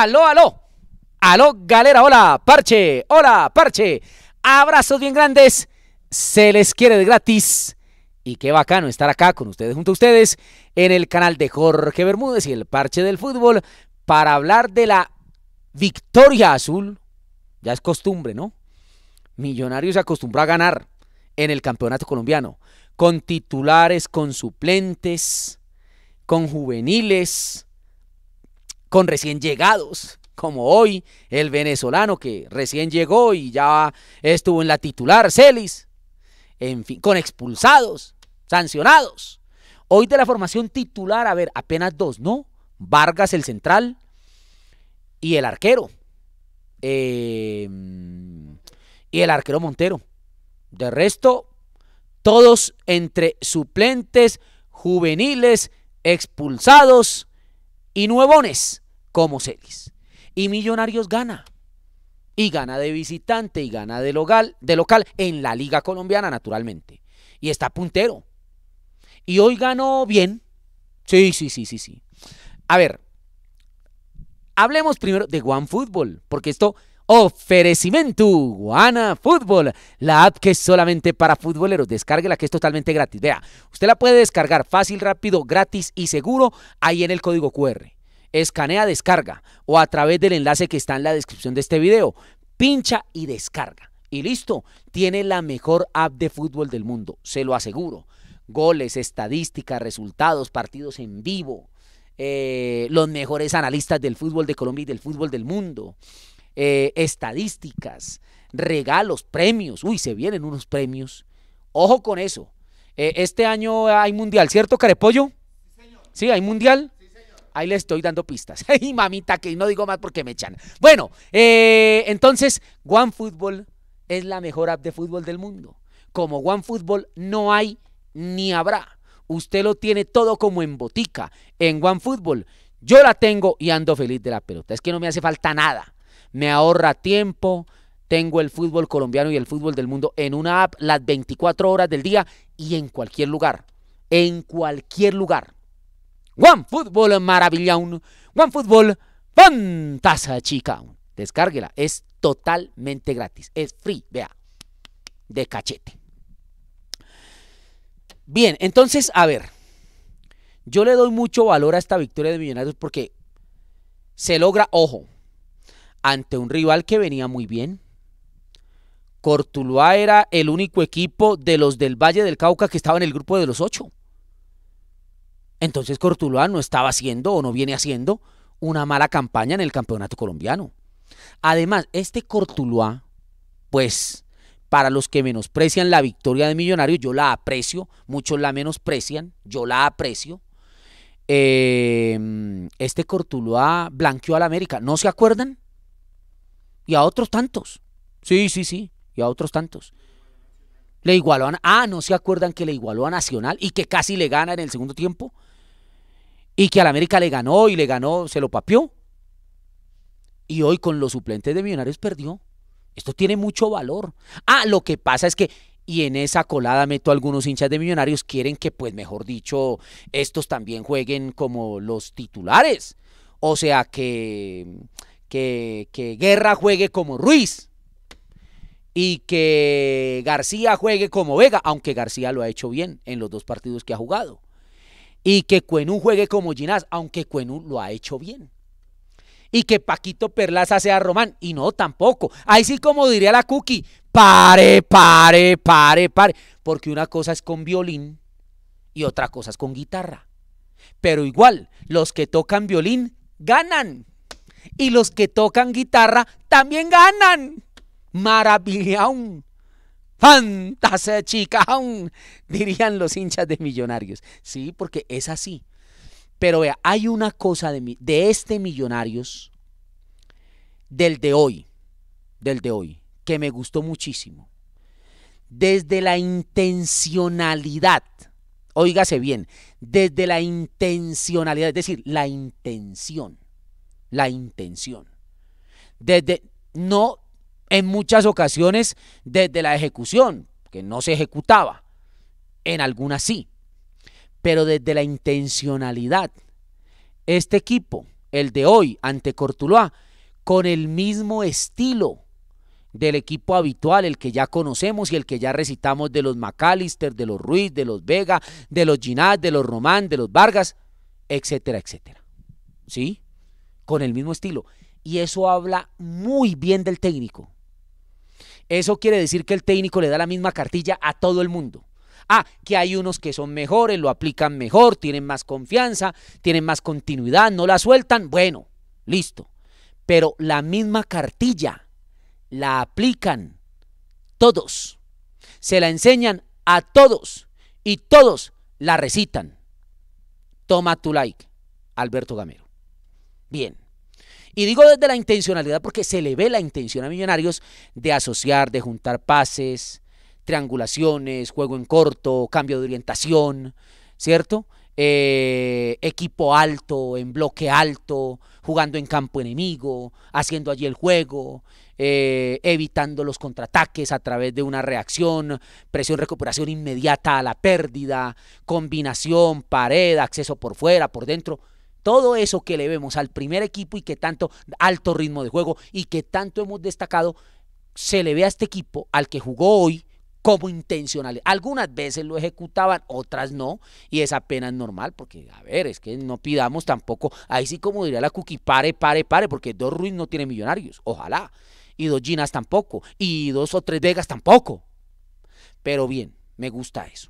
Aló, aló. Aló, galera. Hola, parche. Hola, parche. Abrazos bien grandes. Se les quiere de gratis. Y qué bacano estar acá con ustedes, junto a ustedes, en el canal de Jorge Bermúdez y el Parche del Fútbol para hablar de la victoria azul. Ya es costumbre, ¿no? Millonarios se acostumbró a ganar en el campeonato colombiano, con titulares, con suplentes, con juveniles, con recién llegados, como hoy el venezolano que recién llegó y ya estuvo en la titular, Celis, en fin, con expulsados, sancionados. Hoy de la formación titular, a ver, apenas dos, ¿no? Vargas el central y el arquero. Em, y el arquero Montero. De resto, todos entre suplentes, juveniles, expulsados y nuevones como series. Y Millonarios gana. Y gana de visitante y gana de local, de local en la Liga Colombiana, naturalmente. Y está puntero. Y hoy ganó bien. Sí, sí, sí, sí, sí. A ver, hablemos primero de One Football, porque esto Oferecimiento Guana Fútbol, la app que es solamente para futboleros. Descárguela que es totalmente gratis. Vea, usted la puede descargar fácil, rápido, gratis y seguro ahí en el código QR escanea, descarga o a través del enlace que está en la descripción de este video. Pincha y descarga. Y listo, tiene la mejor app de fútbol del mundo, se lo aseguro. Goles, estadísticas, resultados, partidos en vivo, eh, los mejores analistas del fútbol de Colombia y del fútbol del mundo, eh, estadísticas, regalos, premios. Uy, se vienen unos premios. Ojo con eso. Eh, este año hay mundial, ¿cierto, Carepollo? Sí, señor. sí hay mundial. Ahí le estoy dando pistas. y mamita, que no digo más porque me echan. Bueno, eh, entonces, OneFootball es la mejor app de fútbol del mundo. Como OneFootball no hay ni habrá. Usted lo tiene todo como en botica, en OneFootball. Yo la tengo y ando feliz de la pelota. Es que no me hace falta nada. Me ahorra tiempo. Tengo el fútbol colombiano y el fútbol del mundo en una app las 24 horas del día y en cualquier lugar. En cualquier lugar maravilla One fútbol fantasa, Chica. Descárguela, es totalmente gratis, es free, vea, de cachete. Bien, entonces, a ver, yo le doy mucho valor a esta victoria de Millonarios porque se logra, ojo, ante un rival que venía muy bien. Cortuluá era el único equipo de los del Valle del Cauca que estaba en el grupo de los ocho. Entonces Cortuluá no estaba haciendo o no viene haciendo una mala campaña en el campeonato colombiano. Además, este Cortuluá, pues para los que menosprecian la victoria de Millonarios, yo la aprecio, muchos la menosprecian, yo la aprecio. Em, este Cortuluá blanqueó al América, ¿no se acuerdan? Y a otros tantos. Sí, sí, sí, y a otros tantos. Le igualó a... Ah, ¿no se acuerdan que le igualó a Nacional y que casi le gana en el segundo tiempo? y que al América le ganó y le ganó, se lo papió. Y hoy con los suplentes de Millonarios perdió. Esto tiene mucho valor. Ah, lo que pasa es que, y en esa colada meto algunos hinchas de Millonarios, quieren que, pues mejor dicho, estos también jueguen como los titulares. O sea, que, que, que Guerra juegue como Ruiz y que García juegue como Vega, aunque García lo ha hecho bien en los dos partidos que ha jugado. Y que Cuenú juegue como Ginás, aunque Cuenú lo ha hecho bien. Y que Paquito Perlaza sea Román. Y no, tampoco. Ahí sí, como diría la Cookie, pare, pare, pare, pare. Porque una cosa es con violín y otra cosa es con guitarra. Pero igual, los que tocan violín ganan. Y los que tocan guitarra también ganan. maravillón. Fantasía chica, dirían los hinchas de Millonarios. Sí, porque es así. Pero vea, hay una cosa de, de este Millonarios, del de hoy, del de hoy, que me gustó muchísimo. Desde la intencionalidad, óigase bien, desde la intencionalidad, es decir, la intención, la intención. Desde, no en muchas ocasiones desde la ejecución, que no se ejecutaba, en algunas sí, pero desde la intencionalidad. Este equipo, el de hoy ante Cortuloa con el mismo estilo del equipo habitual, el que ya conocemos y el que ya recitamos de los McAllister, de los Ruiz, de los Vega, de los Ginás, de los Román, de los Vargas, etcétera, etcétera. ¿Sí? Con el mismo estilo. Y eso habla muy bien del técnico. Eso quiere decir que el técnico le da la misma cartilla a todo el mundo. Ah, que hay unos que son mejores, lo aplican mejor, tienen más confianza, tienen más continuidad, no la sueltan. Bueno, listo. Pero la misma cartilla la aplican todos. Se la enseñan a todos y todos la recitan. Toma tu like, Alberto Gamero. Bien. Y digo desde la intencionalidad porque se le ve la intención a Millonarios de asociar, de juntar pases, triangulaciones, juego en corto, cambio de orientación, ¿cierto? Eh, equipo alto, en bloque alto, jugando en campo enemigo, haciendo allí el juego, eh, evitando los contraataques a través de una reacción, presión, recuperación inmediata a la pérdida, combinación, pared, acceso por fuera, por dentro todo eso que le vemos al primer equipo y que tanto alto ritmo de juego y que tanto hemos destacado, se le ve a este equipo al que jugó hoy como intencional. Algunas veces lo ejecutaban, otras no, y es apenas normal, porque a ver, es que no pidamos tampoco, ahí sí como diría la cookie pare, pare, pare, porque dos Ruiz no tiene millonarios, ojalá, y dos Ginas tampoco, y dos o tres Vegas tampoco. Pero bien, me gusta eso.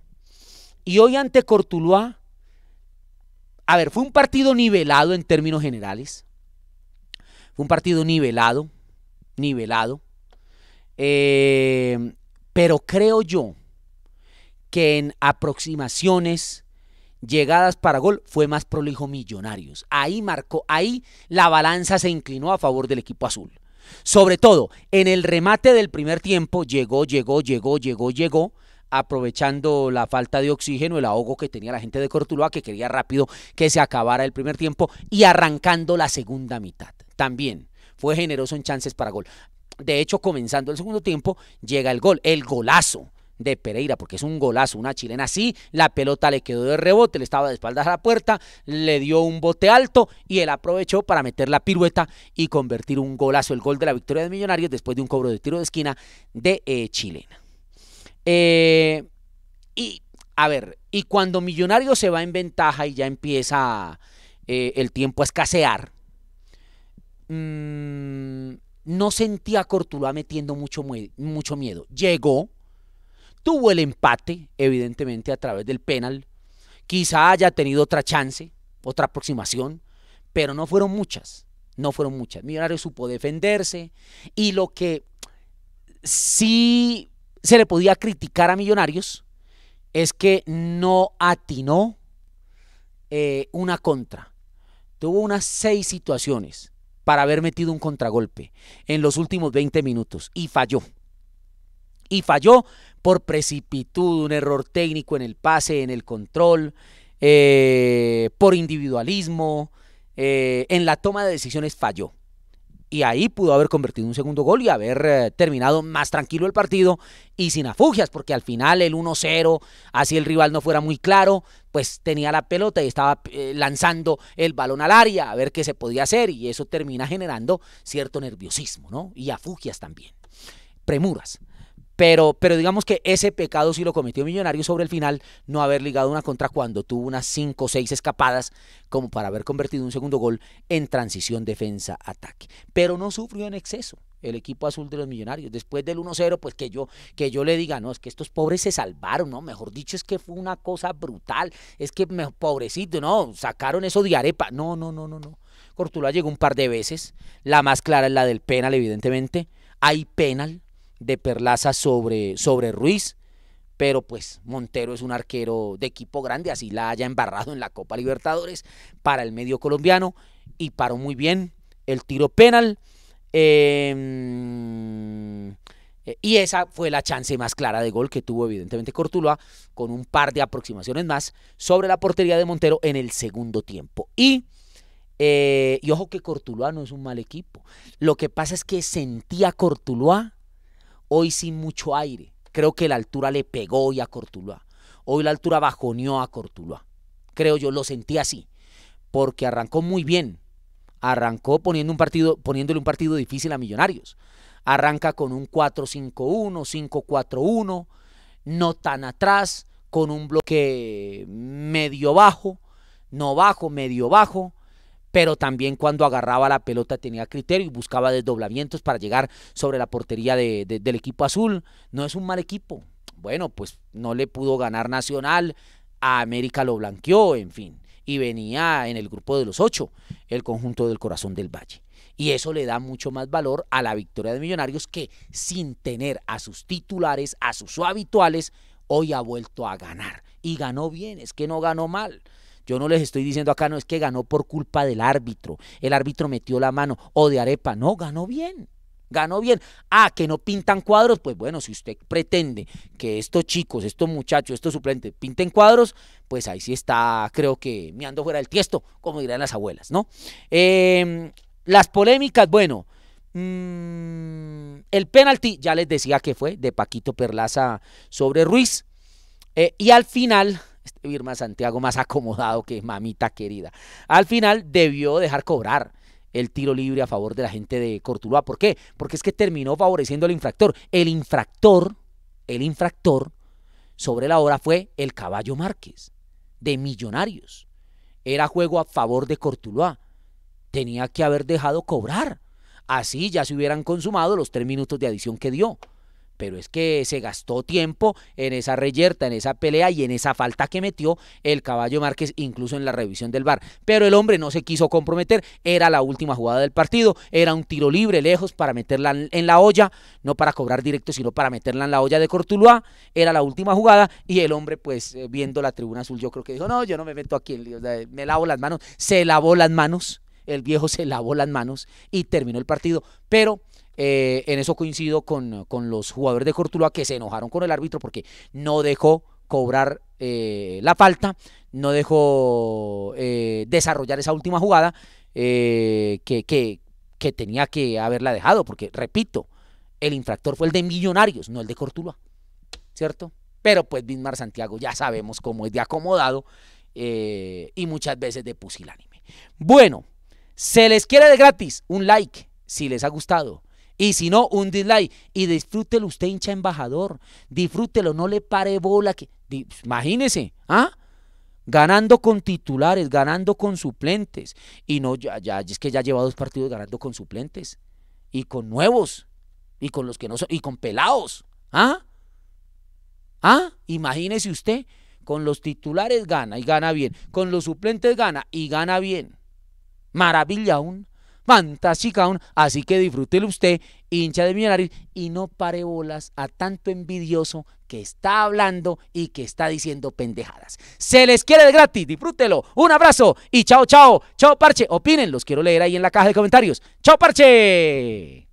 Y hoy ante Cortuluá, a ver, fue un partido nivelado en términos generales. Fue un partido nivelado, nivelado. Eh, pero creo yo que en aproximaciones, llegadas para gol, fue más prolijo Millonarios. Ahí marcó, ahí la balanza se inclinó a favor del equipo azul. Sobre todo, en el remate del primer tiempo, llegó, llegó, llegó, llegó, llegó aprovechando la falta de oxígeno, el ahogo que tenía la gente de Cortuluá, que quería rápido que se acabara el primer tiempo y arrancando la segunda mitad. También fue generoso en chances para gol. De hecho, comenzando el segundo tiempo, llega el gol, el golazo de Pereira, porque es un golazo, una chilena así, la pelota le quedó de rebote, le estaba de espaldas a la puerta, le dio un bote alto y él aprovechó para meter la pirueta y convertir un golazo, el gol de la victoria de Millonarios después de un cobro de tiro de esquina de eh, chilena. Eh, y, a ver, y cuando Millonario se va en ventaja y ya empieza eh, el tiempo a escasear, mm, no sentía a Cortuluá metiendo mucho, mucho miedo. Llegó, tuvo el empate, evidentemente a través del penal. Quizá haya tenido otra chance, otra aproximación, pero no fueron muchas. No fueron muchas. Millonario supo defenderse y lo que sí se le podía criticar a Millonarios es que no atinó eh, una contra. Tuvo unas seis situaciones para haber metido un contragolpe en los últimos 20 minutos y falló. Y falló por precipitud, un error técnico en el pase, en el control, eh, por individualismo, eh, en la toma de decisiones falló y ahí pudo haber convertido un segundo gol y haber eh, terminado más tranquilo el partido y sin afugias, porque al final el 1-0, así el rival no fuera muy claro, pues tenía la pelota y estaba eh, lanzando el balón al área a ver qué se podía hacer y eso termina generando cierto nerviosismo, ¿no? Y afugias también, premuras. Pero, pero digamos que ese pecado sí lo cometió Millonario sobre el final, no haber ligado una contra cuando tuvo unas 5 o 6 escapadas como para haber convertido un segundo gol en transición defensa-ataque. Pero no sufrió en exceso el equipo azul de los millonarios. Después del 1-0, pues que yo, que yo le diga, no, es que estos pobres se salvaron, no, mejor dicho, es que fue una cosa brutal, es que pobrecito, no, sacaron eso de arepa. No, no, no, no, no. Cortula llegó un par de veces, la más clara es la del penal, evidentemente. Hay penal, de Perlaza sobre, sobre Ruiz, pero pues Montero es un arquero de equipo grande, así la haya embarrado en la Copa Libertadores para el medio colombiano y paró muy bien el tiro penal. Em, eh, y esa fue la chance más clara de gol que tuvo evidentemente Cortuloa con un par de aproximaciones más sobre la portería de Montero en el segundo tiempo. Y eh, y ojo que Cortuloa no es un mal equipo. Lo que pasa es que sentía Cortuloa Hoy sin mucho aire. Creo que la altura le pegó hoy a Cortuloa, Hoy la altura bajoneó a Cortuloa, Creo yo, lo sentí así. Porque arrancó muy bien. Arrancó poniendo un partido, poniéndole un partido difícil a Millonarios. Arranca con un 4-5-1, 5-4-1, no tan atrás, con un bloque medio bajo, no bajo, medio bajo pero también cuando agarraba la pelota tenía criterio y buscaba desdoblamientos para llegar sobre la portería del equipo azul. No es un mal equipo. Bueno, pues no le pudo ganar Nacional, a América lo blanqueó, en fin, y venía en el grupo de los ocho, el conjunto del corazón del Valle. Y eso le da mucho más valor a la victoria de Millonarios que sin tener a sus titulares, a sus habituales, hoy ha vuelto a ganar. Y ganó bien, es que no ganó mal. Yo no les estoy diciendo acá, no es que ganó por culpa del árbitro, el árbitro metió la mano o de arepa, no, ganó bien. Ganó bien. Ah, que no pintan cuadros. Pues bueno, si usted pretende que estos chicos, estos muchachos, estos suplentes pinten cuadros, pues ahí sí está, creo que me ando fuera del tiesto, como dirían las abuelas, ¿no? Em, las polémicas, bueno, mm, el penalti, ya les decía que fue de Paquito Perlaza sobre Ruiz. Eh, y al final, este Birman Santiago más acomodado que mamita querida. Al final debió dejar cobrar el tiro libre a favor de la gente de Cortuloa. ¿Por qué? Porque es que terminó favoreciendo al infractor. El infractor, el infractor sobre la hora fue el caballo Márquez, de Millonarios. Era juego a favor de Cortuloa. Tenía que haber dejado cobrar. Así ya se hubieran consumado los tres minutos de adición que dio pero es que se gastó tiempo en esa reyerta, en esa pelea y en esa falta que metió el caballo Márquez, incluso en la revisión del VAR. Pero el hombre no se quiso comprometer, era la última jugada del partido, era un tiro libre lejos para meterla en la olla, no para cobrar directo, sino para meterla en la olla de Cortuluá, era la última jugada y el hombre pues eh, viendo la tribuna azul yo creo que dijo, no, yo no me meto aquí, me lavo las manos, se lavó las manos, el viejo se lavó las manos y terminó el partido, pero eh, en eso coincido con, los jugadores de Cortuluá que se enojaron con el árbitro porque no dejó cobrar eh, la falta, no dejó eh, desarrollar esa última jugada que, tenía que haberla dejado, porque repito, el infractor fue el de Millonarios, no el de Cortuluá, ¿cierto? Pero pues Bismar Santiago ya sabemos cómo es de acomodado y muchas veces de pusilánime. Bueno, se les quiere de gratis un like si les ha gustado. Y si no, un dislike. Y disfrútelo usted, hincha embajador. Disfrútelo, no le pare bola. Que... Imagínese, ¿ah? Ganando con titulares, ganando con suplentes. Y no, ya, ya, es que ya lleva dos partidos ganando con suplentes. Y con nuevos. Y con los que no son. Y con pelados. ¿Ah? ¿Ah? Imagínese usted. Con los titulares gana y gana bien. Con los suplentes gana y gana bien. Maravilla aún fantástico, así que disfrútelo usted, hincha de Millonarios, y no pare bolas a tanto envidioso que está hablando y que está diciendo pendejadas. Se les quiere de gratis, disfrútelo, un abrazo y chao, chao, chao parche, opinen, los quiero leer ahí en la caja de comentarios. Chao parche.